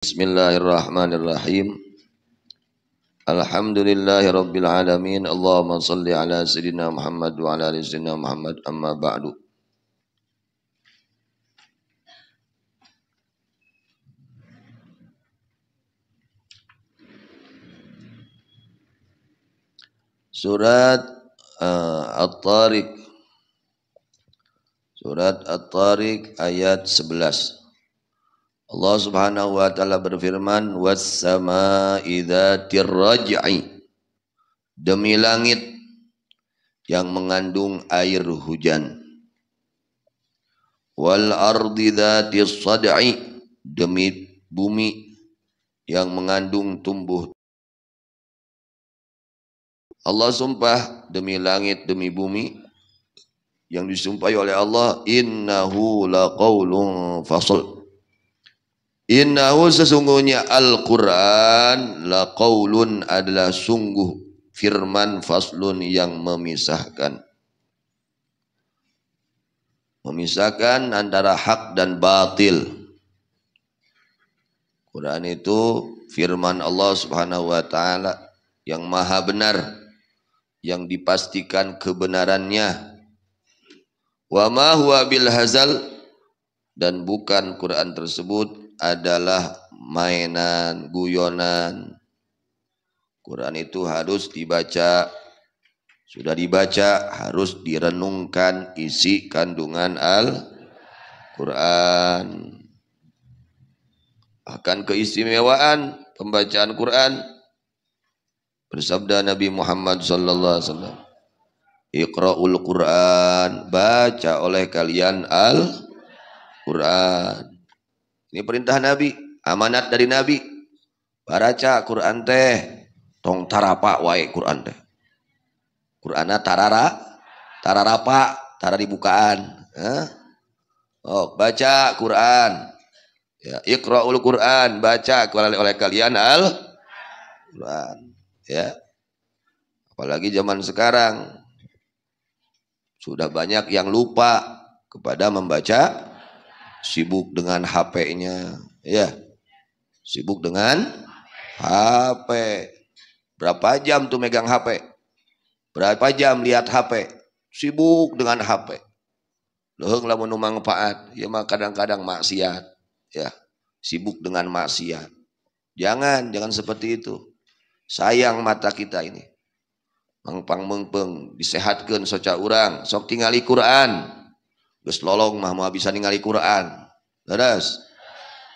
Bismillahirrahmanirrahim. Alhamdulillahi rabbil alamin. Allahumma salli ala sayyidina Muhammad wa ala ali sayyidina Muhammad amma ba'du. Surat uh, At-Tariq Surat At-Tariq ayat 11 Allah Subhanahu wa taala berfirman was sama'i dzatir raj'i demi langit yang mengandung air hujan wal ardi dzatis sad'i demi bumi yang mengandung tumbuh Allah sumpah demi langit demi bumi yang disumpahi oleh Allah innahu laqaulun fasl Innahu sesungguhnya Al-Quran laqaulun adalah sungguh firman faslun yang memisahkan. Memisahkan antara hak dan batil. Quran itu firman Allah Subhanahu wa taala yang maha benar yang dipastikan kebenarannya. Wa ma huwa bil hazal dan bukan Quran tersebut adalah mainan, guyonan. Quran itu harus dibaca. Sudah dibaca harus direnungkan isi kandungan Al-Quran. Akan keistimewaan pembacaan Quran bersabda Nabi Muhammad SAW. alaihi Iqra'ul Quran baca oleh kalian Al-Quran ini perintah Nabi, amanat dari Nabi. Baraca Quran teh, tong tarapa wae Quran teh. Qurana tarara, tararapa, tarari bukaan. Eh? Oh, baca Quran. Ya, ikra'ul Quran, baca oleh, oleh kalian al Quran. Ya. Apalagi zaman sekarang sudah banyak yang lupa kepada membaca sibuk dengan HP-nya, ya. Sibuk dengan HP. Berapa jam tuh megang HP? Berapa jam lihat HP? Sibuk dengan HP. Loheng lamun manfaat, ya mah kadang-kadang maksiat, ya. Sibuk dengan maksiat. Jangan, jangan seperti itu. Sayang mata kita ini. Mengpang mengpeng disehatkan soca orang, sok tinggali Quran, Gus lolong mah mau bisa ningali Quran. Terus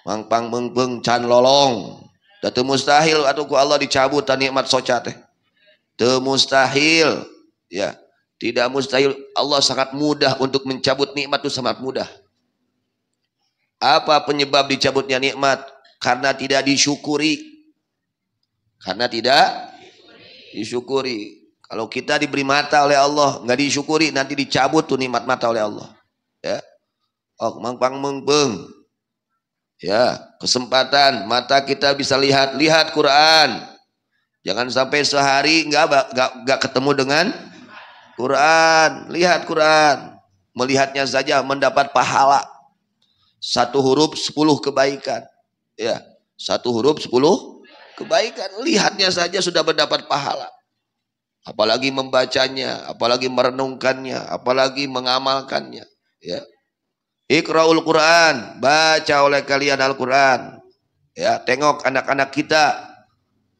mangpang mengpeng can lolong. Tatu mustahil atau ku Allah dicabut tani nikmat soca teh. mustahil. Ya, tidak mustahil Allah sangat mudah untuk mencabut nikmat itu sangat mudah. Apa penyebab dicabutnya nikmat? Karena tidak disyukuri. Karena tidak disyukuri. Kalau kita diberi mata oleh Allah, nggak disyukuri, nanti dicabut tuh nikmat mata oleh Allah. Oh, mangpang mengpeng. Ya, kesempatan mata kita bisa lihat, lihat Quran. Jangan sampai sehari nggak nggak ketemu dengan Quran. Lihat Quran. Melihatnya saja mendapat pahala. Satu huruf sepuluh kebaikan. Ya, satu huruf sepuluh kebaikan. Lihatnya saja sudah mendapat pahala apalagi membacanya, apalagi merenungkannya, apalagi mengamalkannya, ya. Ikraul Quran, baca oleh kalian Al-Quran. Ya, tengok anak-anak kita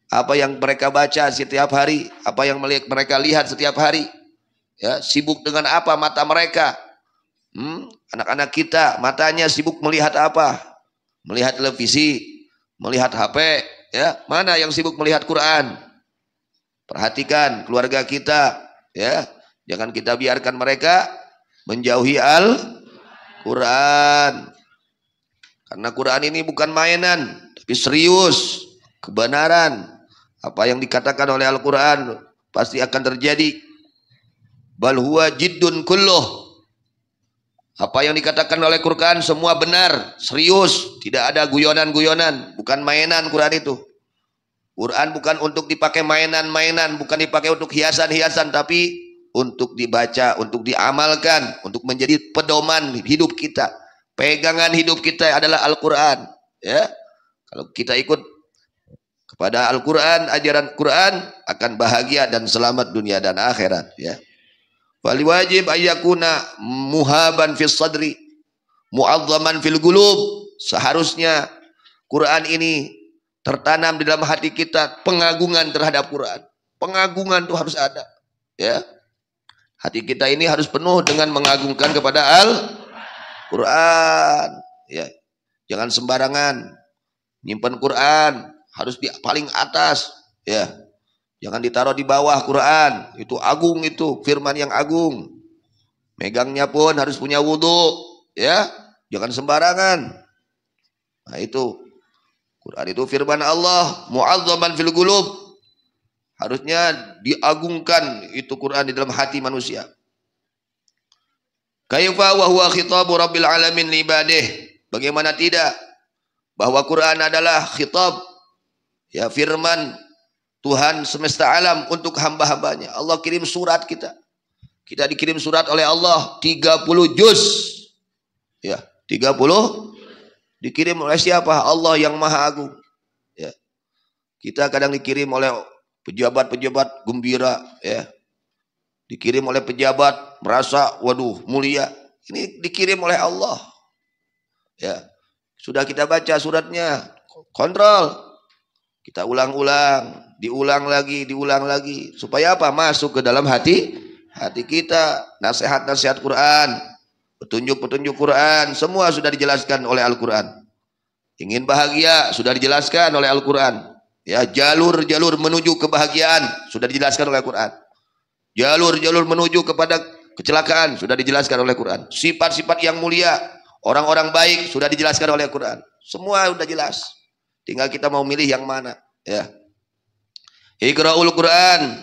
apa yang mereka baca setiap hari, apa yang mereka lihat setiap hari. Ya, sibuk dengan apa mata mereka? Hmm, anak-anak kita matanya sibuk melihat apa? Melihat televisi, melihat HP, ya. Mana yang sibuk melihat Quran? Perhatikan keluarga kita, ya. Jangan kita biarkan mereka menjauhi al Quran. Karena Quran ini bukan mainan, tapi serius, kebenaran. Apa yang dikatakan oleh Al-Quran pasti akan terjadi. Bal huwa jiddun kulluh. Apa yang dikatakan oleh Quran semua benar, serius, tidak ada guyonan-guyonan, bukan mainan Quran itu. Quran bukan untuk dipakai mainan-mainan, bukan dipakai untuk hiasan-hiasan, tapi untuk dibaca, untuk diamalkan, untuk menjadi pedoman hidup kita. Pegangan hidup kita adalah Al-Qur'an, ya. Kalau kita ikut kepada Al-Qur'an, ajaran Quran akan bahagia dan selamat dunia dan akhirat, ya. wali wajib ayakuna muhaban fis sadri muazzaman fil gulub. Seharusnya Quran ini tertanam di dalam hati kita pengagungan terhadap Quran. Pengagungan itu harus ada, ya Hati kita ini harus penuh dengan mengagungkan kepada Al-Quran. Ya. Jangan sembarangan. Nyimpan Quran. Harus di paling atas. Ya. Jangan ditaruh di bawah Quran. Itu agung itu. Firman yang agung. Megangnya pun harus punya wudhu. Ya. Jangan sembarangan. Nah itu. Quran itu firman Allah. Mu'azzaman fil gulub. Harusnya diagungkan itu Quran di dalam hati manusia. Kaifa wa huwa khitabu rabbil alamin li ibadih. Bagaimana tidak bahwa Quran adalah khitab ya firman Tuhan semesta alam untuk hamba-hambanya. Allah kirim surat kita. Kita dikirim surat oleh Allah 30 juz. Ya, 30 dikirim oleh siapa? Allah yang Maha Agung. Ya. Kita kadang dikirim oleh Pejabat-pejabat gembira ya. Dikirim oleh pejabat merasa waduh mulia. Ini dikirim oleh Allah. Ya. Sudah kita baca suratnya. Kontrol. Kita ulang-ulang, diulang lagi, diulang lagi supaya apa? Masuk ke dalam hati hati kita, nasihat-nasihat Quran, petunjuk-petunjuk Quran, semua sudah dijelaskan oleh Al-Qur'an. Ingin bahagia sudah dijelaskan oleh Al-Qur'an. Ya, jalur-jalur menuju kebahagiaan sudah dijelaskan oleh Quran. Jalur-jalur menuju kepada kecelakaan sudah dijelaskan oleh Quran. Sifat-sifat yang mulia, orang-orang baik sudah dijelaskan oleh Quran. Semua sudah jelas. Tinggal kita mau milih yang mana, ya. Iqra'ul Quran.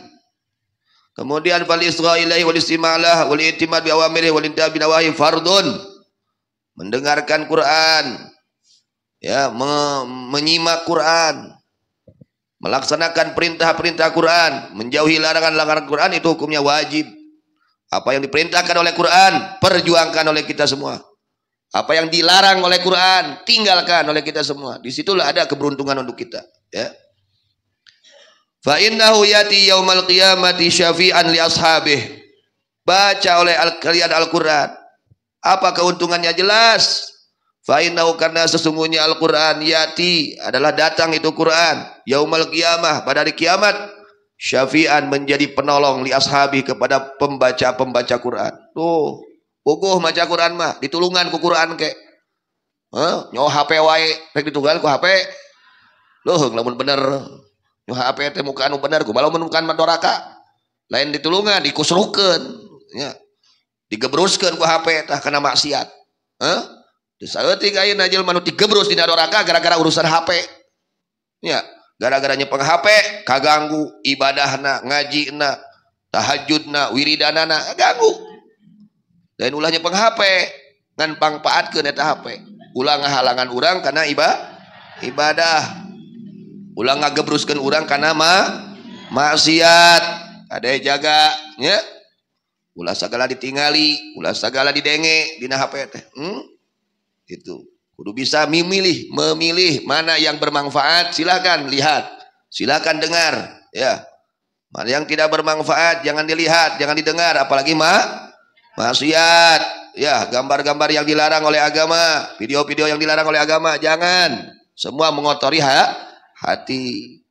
Kemudian fal isra'ilai wal istimalah wal i'timad bi awamiri wal intabi nawahi fardun. Mendengarkan Quran. Ya, menyimak Quran, Melaksanakan perintah-perintah Quran, menjauhi larangan-larangan Quran itu hukumnya wajib. Apa yang diperintahkan oleh Quran, perjuangkan oleh kita semua. Apa yang dilarang oleh Quran, tinggalkan oleh kita semua. Disitulah ada keberuntungan untuk kita. Ya. Fa innahu yati yaumal qiyamati syafi'an li ashabih. Baca oleh al kalian Al-Qur'an. Apa keuntungannya jelas? Fa karena sesungguhnya Al-Qur'an yati adalah datang itu Qur'an yaumal kiamah pada hari kiamat syafi'an menjadi penolong li ashabi kepada pembaca-pembaca Quran. Tuh, bogoh maca Quran mah, ditulungan ku Quran ke. Huh? Nyoh HP wae, rek ditunggal ku HP. Loh, lamun bener. Nyoh HP teh anu bener ku, balamun bukan madoraka Lain ditulungan, dikusruken Ya. Digebruskeun ku HP tah kana maksiat. Hah? Huh? Terus ayeuna najil manusia digebrus dina doraka gara-gara urusan HP. Ya, gara-garanya peng HP kaganggu ibadahna ngajina tahajudna wiridanana ganggu dan ulahnya peng HP ngan pangpaat ke neta HP ulah ngahalangan orang karena iba ibadah ulah ngagebruskan orang karena ma maksiat ada jaga ya ulah segala ditinggali ulah segala didenge dina HP teh hmm? itu Kudu bisa memilih, memilih mana yang bermanfaat, silakan lihat, silakan dengar, ya. Mana yang tidak bermanfaat jangan dilihat, jangan didengar, apalagi ma maksiat, ya, gambar-gambar yang dilarang oleh agama, video-video yang dilarang oleh agama, jangan. Semua mengotori ha hati.